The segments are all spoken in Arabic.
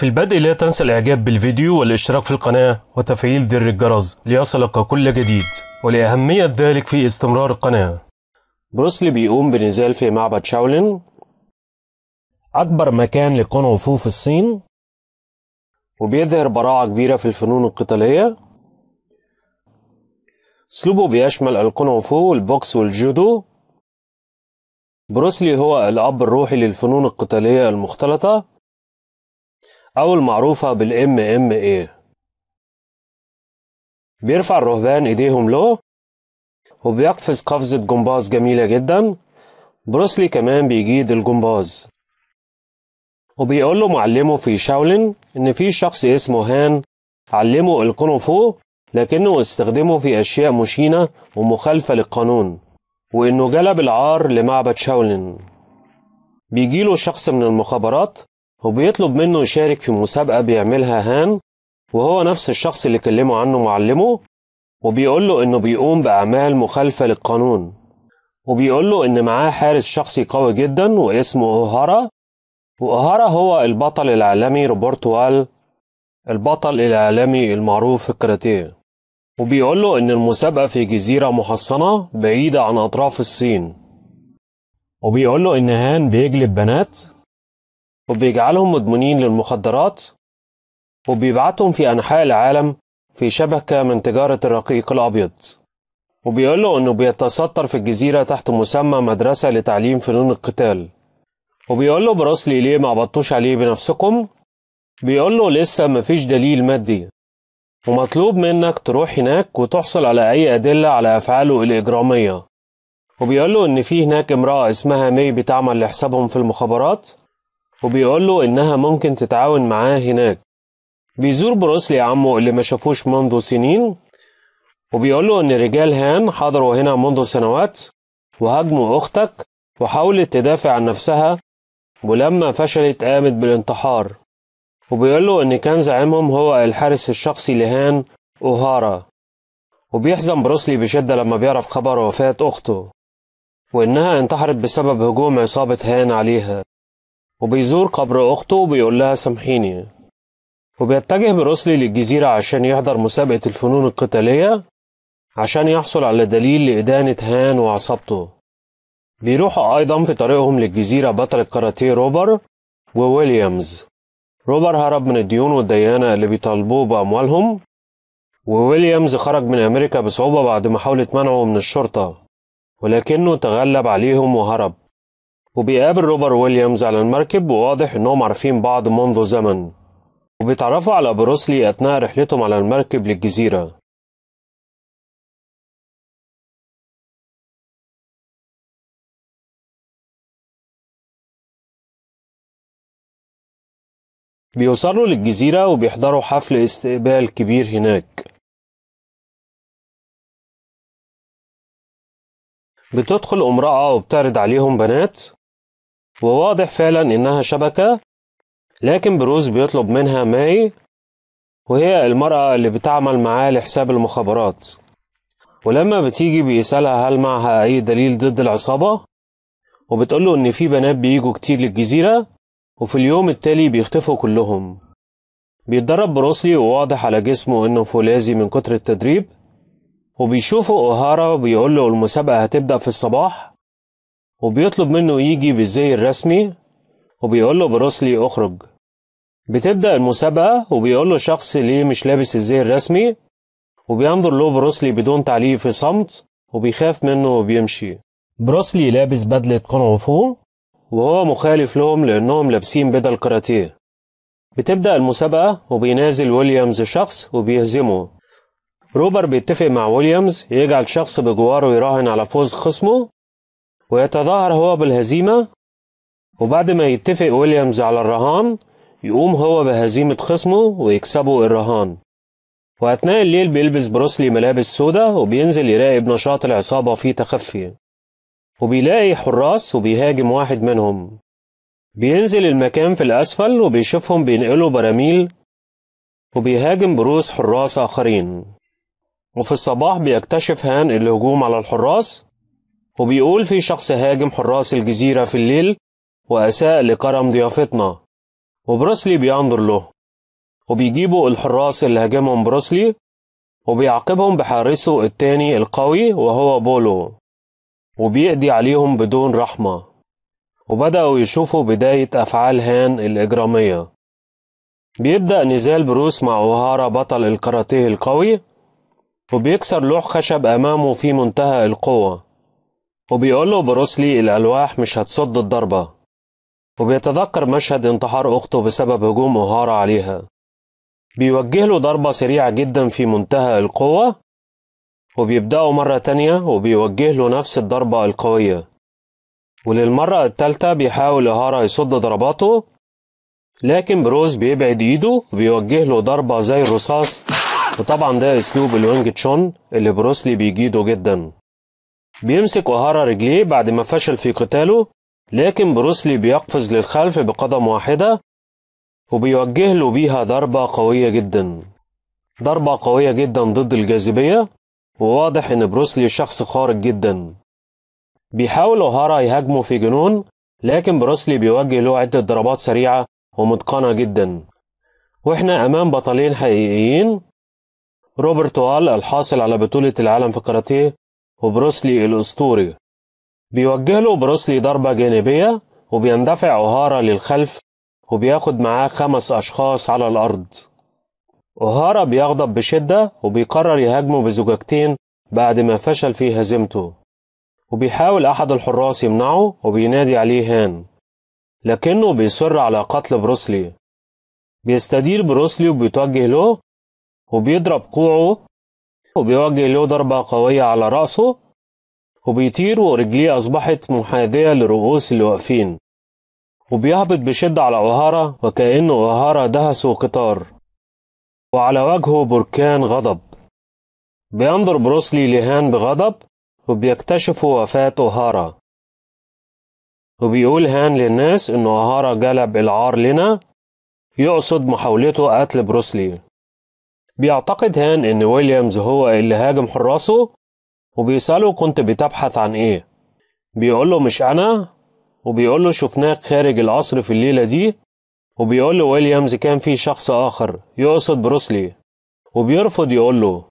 في البدء لا تنسى الإعجاب بالفيديو والاشتراك في القناة وتفعيل زر الجرس ليصلك كل جديد ولأهمية ذلك في استمرار القناة بروسلي بيقوم بنزال في معبد شاولين أكبر مكان لكونغ في الصين وبيظهر براعة كبيرة في الفنون القتالية أسلوبه بيشمل الكونغ والبوكس والجودو بروسلي هو الأب الروحي للفنون القتالية المختلطة أو المعروفة بالام ام بيرفع الرهبان ايديهم له وبيقفز قفزة جمباز جميلة جدا بروسلي كمان بيجيد الجمباز وبيقول له معلمه في شاولين إن في شخص اسمه هان علمه الكونفو لكنه استخدمه في أشياء مشينة ومخالفة للقانون وإنه جلب العار لمعبد شاولين بيجيله شخص من المخابرات وبيطلب منه يشارك في مسابقة بيعملها هان وهو نفس الشخص اللي كلمه عنه معلمه وبيقول له إنه بيقوم بأعمال مخالفة للقانون وبيقول له إن معاه حارس شخصي قوي جدا واسمه أوهارا وأوهارا هو البطل العالمي روبرت وال البطل العالمي المعروف في الكاراتيه وبيقول له إن المسابقة في جزيرة محصنة بعيدة عن أطراف الصين وبيقول له إن هان بيجلب بنات وبيجعلهم مدمنين للمخدرات وبيبعتهم في أنحاء العالم في شبكة من تجارة الرقيق الأبيض وبيقول له إنه بيتستر في الجزيرة تحت مسمى مدرسة لتعليم فنون القتال وبيقول له ليه ما عبطوش عليه بنفسكم بيقول له لسه مفيش دليل مادي ومطلوب منك تروح هناك وتحصل على أي أدلة على أفعاله الإجرامية وبيقول له إن في هناك امرأة اسمها مي بتعمل لحسابهم في المخابرات وبيقول له إنها ممكن تتعاون معاه هناك بيزور بروسلي عمه اللي ما شافوش منذ سنين وبيقول له إن رجال هان حضروا هنا منذ سنوات وهاجموا أختك وحاولت تدافع عن نفسها ولما فشلت قامت بالانتحار وبيقول له إن كان زعيمهم هو الحارس الشخصي لهان أوهارا وبيحزن بروسلي بشدة لما بيعرف خبر وفاة أخته وإنها انتحرت بسبب هجوم عصابة هان عليها وبيزور قبر أخته وبيقول لها سامحيني وبيتجه بروسلي للجزيرة عشان يحضر مسابقة الفنون القتالية عشان يحصل على دليل لإدانة هان وعصابته بيروحوا أيضا في طريقهم للجزيرة بطل الكاراتيه روبر وويليامز روبر هرب من الديون والديانة اللي بيطالبوه بأموالهم وويليامز خرج من أمريكا بصعوبة بعد محاولة منعه من الشرطة ولكنه تغلب عليهم وهرب وبيقابل روبر ويليامز على المركب وواضح إنهم عارفين بعض منذ زمن وبيتعرفوا على بروسلي أثناء رحلتهم على المركب للجزيرة بيوصلوا للجزيرة وبيحضروا حفل استقبال كبير هناك بتدخل امرأة وبتعرض عليهم بنات وواضح فعلا إنها شبكة لكن بروز بيطلب منها ماي وهي المرأة اللي بتعمل معاه لحساب المخابرات ولما بتيجي بيسألها هل معها أي دليل ضد العصابة وبتقوله إن في بنات بيجوا كتير للجزيرة وفي اليوم التالي بيختفوا كلهم بيتدرب بروسلي وواضح على جسمه إنه فولاذي من كتر التدريب وبيشوفه أوهارا وبيقوله له المسابقة هتبدأ في الصباح وبيطلب منه يجي بالزي الرسمي وبيقول له بروسلي اخرج بتبدأ المسابقة وبيقول له شخص ليه مش لابس الزي الرسمي وبينظر له بروسلي بدون تعليق في صمت وبيخاف منه وبيمشي بروسلي لابس بدلة كونغ فو وهو مخالف لهم لأنهم لابسين بدل كاراتيه بتبدأ المسابقة وبينازل ويليامز شخص وبيهزمه روبر بيتفق مع ويليامز يجعل شخص بجواره يراهن على فوز خصمه ويتظاهر هو بالهزيمة وبعد ما يتفق ويليامز على الرهان يقوم هو بهزيمة خصمه ويكسبه الرهان وأثناء الليل بيلبس بروسلي ملابس سودة وبينزل يراقب نشاط العصابة في تخفي وبيلاقي حراس وبيهاجم واحد منهم بينزل المكان في الأسفل وبيشوفهم بينقلوا براميل وبيهاجم بروس حراس آخرين وفي الصباح بيكتشف هان الهجوم على الحراس وبيقول في شخص هاجم حراس الجزيرة في الليل وأساء لكرم ضيافتنا وبروسلي بينظر له وبيجيبوا الحراس اللي هاجمهم بروسلي وبيعاقبهم بحارسه التاني القوي وهو بولو وبيقضي عليهم بدون رحمة وبدأوا يشوفوا بداية أفعال هان الإجرامية بيبدأ نزال بروس مع أوهارا بطل الكاراتيه القوي وبيكسر لوح خشب أمامه في منتهى القوة وبيقول له بروسلي الألواح مش هتصد الضربة وبيتذكر مشهد انتحار أخته بسبب هجوم أهارة عليها بيوجه له ضربة سريعة جدا في منتهى القوة وبيبدأه مرة تانية وبيوجه له نفس الضربة القوية وللمرة التالتة بيحاول اهارا يصد ضرباته لكن بروس بيبعد ايده وبيوجه له ضربة زي الرصاص وطبعا ده اسلوب الوينج تشون اللي بروسلي بيجيده جدا بيمسك أهارا رجليه بعد ما فشل في قتاله لكن بروسلي بيقفز للخلف بقدم واحدة وبيوجه له بيها ضربة قوية جدا ضربة قوية جدا ضد الجاذبية وواضح إن بروسلي شخص خارق جدا بيحاول أوهارا يهاجمه في جنون لكن بروسلي بيوجه له عدة ضربات سريعة ومتقنة جدا وإحنا أمام بطلين حقيقيين روبرت وال الحاصل على بطولة العالم في كاراتيه وبروسلي الأسطوري بيوجه له بروسلي ضربة جانبية وبيندفع أوهارا للخلف وبياخد معاه خمس أشخاص على الأرض أوهارا بيغضب بشدة وبيقرر يهاجمه بزجاجتين بعد ما فشل في هزيمته وبيحاول أحد الحراس يمنعه وبينادي عليه هان لكنه بيصر على قتل بروسلي بيستدير بروسلي وبيتوجه له وبيضرب كوعه وبيوجه له ضربة قوية على رأسه وبيطير ورجليه أصبحت محاذية لرؤوس اللي واقفين وبيهبط بشدة على أوهارا وكأنه أوهارا دهسه قطار وعلى وجهه بركان غضب بينظر بروسلي لهان بغضب وبيكتشف وفاة أوهارا وبيقول هان للناس إن أوهارا جلب العار لنا يقصد محاولته قتل بروسلي بيعتقد هان إن ويليامز هو اللي هاجم حراسه وبيسأله كنت بتبحث عن إيه بيقول له مش أنا وبيقول له شفناك خارج القصر في الليلة دي وبيقول له ويليامز كان في شخص آخر يقصد بروسلي وبيرفض يقول له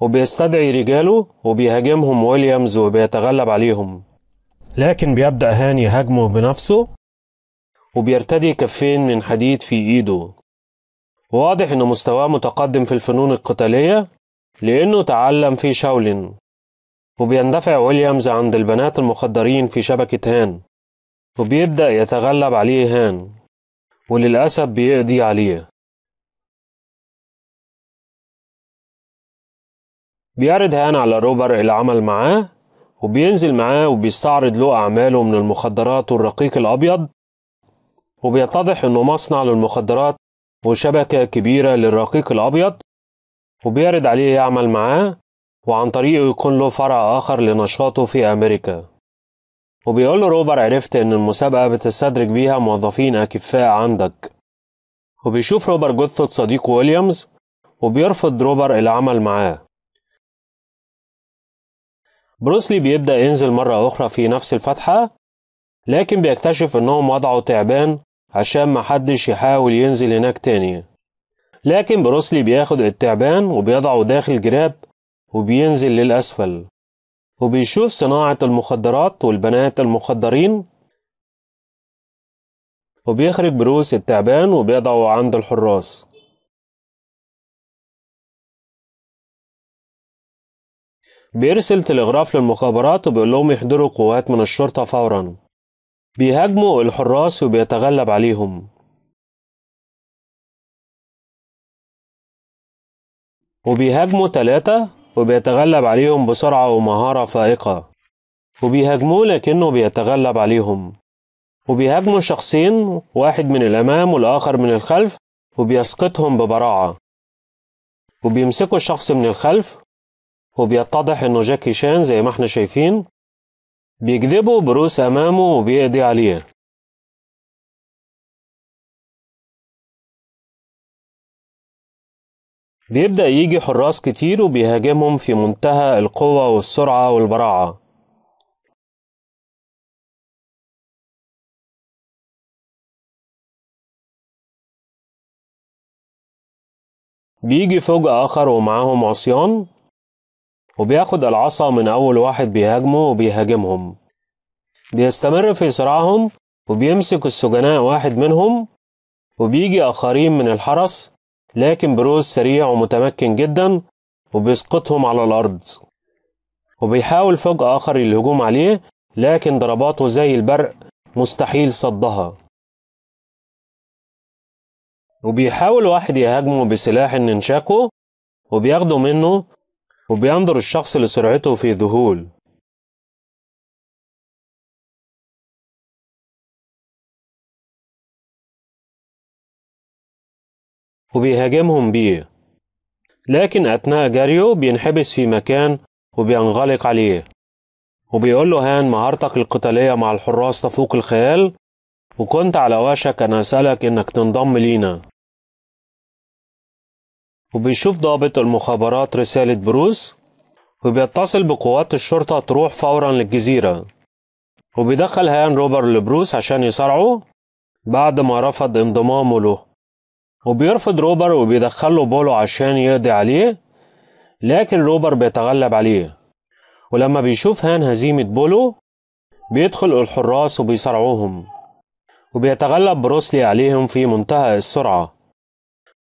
وبيستدعي رجاله وبيهاجمهم ويليامز وبيتغلب عليهم لكن بيبدأ هان يهاجمه بنفسه وبيرتدي كفين من حديد في إيده واضح إن مستواه متقدم في الفنون القتالية لأنه تعلم في شاولين وبيندفع ويليامز عند البنات المخدرين في شبكة هان وبيبدأ يتغلب عليه هان وللأسف بيقضي عليه بيعرض هان على روبر العمل معاه وبينزل معاه وبيستعرض له أعماله من المخدرات والرقيق الأبيض وبيتضح إنه مصنع للمخدرات وشبكة كبيرة للرقيق الأبيض وبيعرض عليه يعمل معاه وعن طريقه يكون له فرع آخر لنشاطه في أمريكا وبيقول له روبر عرفت إن المسابقة بتستدرج بيها موظفين أكفاء عندك وبيشوف روبر جثة صديقه ويليامز وبيرفض روبر العمل معاه بروسلي بيبدأ ينزل مرة أخرى في نفس الفتحة لكن بيكتشف إنهم وضعوا تعبان عشان محدش يحاول ينزل هناك تاني لكن بروسلي بياخد التعبان وبيضعه داخل جراب وبينزل للأسفل وبيشوف صناعة المخدرات والبنات المخدرين وبيخرج بروس التعبان وبيضعه عند الحراس بيرسل تلغراف للمخابرات وبيقول لهم يحضروا قوات من الشرطة فوراً بيهاجموا الحراس وبيتغلب عليهم وبيهاجموا تلاتة وبيتغلب عليهم بسرعة ومهارة فائقة وبيهاجموه لكنه بيتغلب عليهم وبيهاجموا شخصين واحد من الأمام والآخر من الخلف وبيسقطهم ببراعة وبيمسكوا الشخص من الخلف وبيتضح إنه جاكي شان زي ما احنا شايفين بيكذبه بروس أمامه وبيقضي عليه بيبدأ يجي حراس كتير وبيهاجمهم في منتهى القوة والسرعة والبراعة بيجي فوج آخر ومعاهم عصيان وبياخد العصا من أول واحد بيهاجمه وبيهاجمهم بيستمر في صراعهم وبيمسك السجناء واحد منهم وبيجي آخرين من الحرس لكن بروز سريع ومتمكن جدا وبيسقطهم على الأرض وبيحاول فوق آخر الهجوم عليه لكن ضرباته زي البرق مستحيل صدها وبيحاول واحد يهاجمه بسلاح الننشاكو وبياخده منه وبينظر الشخص لسرعته في ذهول وبيهاجمهم بيه لكن أثناء جاريو بينحبس في مكان وبينغلق عليه وبيقول له هان مهارتك القتالية مع الحراس تفوق الخيال وكنت على وشك أن أسألك إنك تنضم لينا وبيشوف ضابط المخابرات رسالة بروس وبيتصل بقوات الشرطة تروح فورا للجزيرة وبيدخل هيان روبر لبروس عشان يصارعه بعد ما رفض انضمامه له وبيرفض روبر وبيدخله بولو عشان يقضي عليه لكن روبر بيتغلب عليه ولما بيشوف هان هزيمة بولو بيدخل الحراس وبيصارعوهم وبيتغلب بروسلي عليهم في منتهى السرعة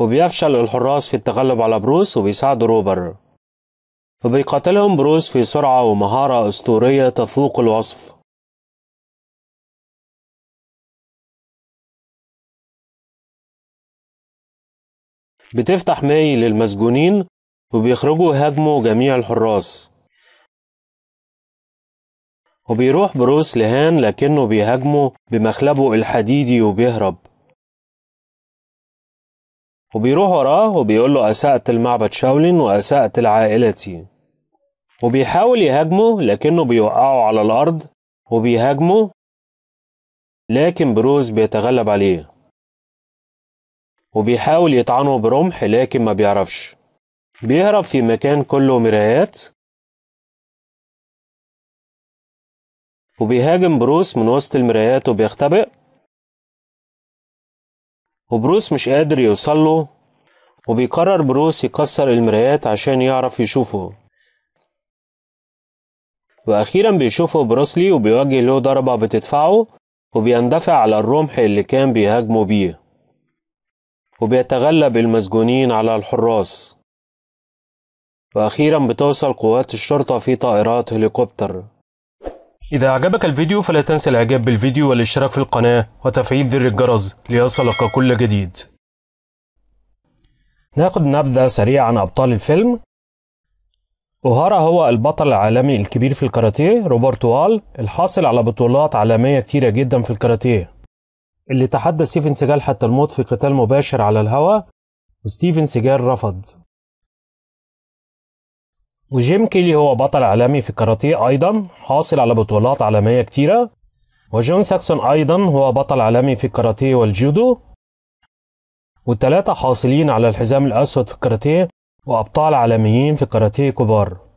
وبيفشل الحراس في التغلب على بروس وبيساعده روبر وبيقاتلهم بروس في سرعة ومهارة أسطورية تفوق الوصف بتفتح ماي للمسجونين وبيخرجوا يهاجموا جميع الحراس وبيروح بروس لهان لكنه بيهاجمه بمخلبه الحديدي وبيهرب وبيروح وراه وبيقول له أسأت المعبد شاولين وأسأت لعائلتي وبيحاول يهاجمه لكنه بيوقعه على الأرض وبيهاجمه لكن بروز بيتغلب عليه وبيحاول يطعنه برمح لكن ما بيعرفش بيهرب في مكان كله مرايات وبيهاجم بروس من وسط المرايات وبيختبئ وبروس مش قادر يوصل له وبيقرر بروس يكسر المرايات عشان يعرف يشوفه وأخيرا بيشوفه بروسلي وبيوجه له ضربة بتدفعه وبيندفع على الرمح اللي كان بيهاجمه بيه وبيتغلب المسجونين على الحراس وأخيرا بتوصل قوات الشرطة في طائرات هليكوبتر إذا أعجبك الفيديو فلا تنسى الإعجاب بالفيديو والاشتراك في القناة وتفعيل زر الجرس ليصلك كل جديد ناخد نبذة سريعة عن أبطال الفيلم أوهارا هو البطل العالمي الكبير في الكاراتيه روبرت وال الحاصل على بطولات عالمية كتيرة جدا في الكاراتيه اللي تحدى ستيفن سيجال حتى الموت في قتال مباشر على الهواء وستيفن سيجال رفض وجيم كيلي هو بطل عالمي في الكاراتيه أيضا حاصل على بطولات عالمية كتيرة وجون ساكسون أيضا هو بطل عالمي في الكاراتيه والجودو والتلاتة حاصلين على الحزام الأسود في الكاراتيه وأبطال عالميين في الكاراتيه كبار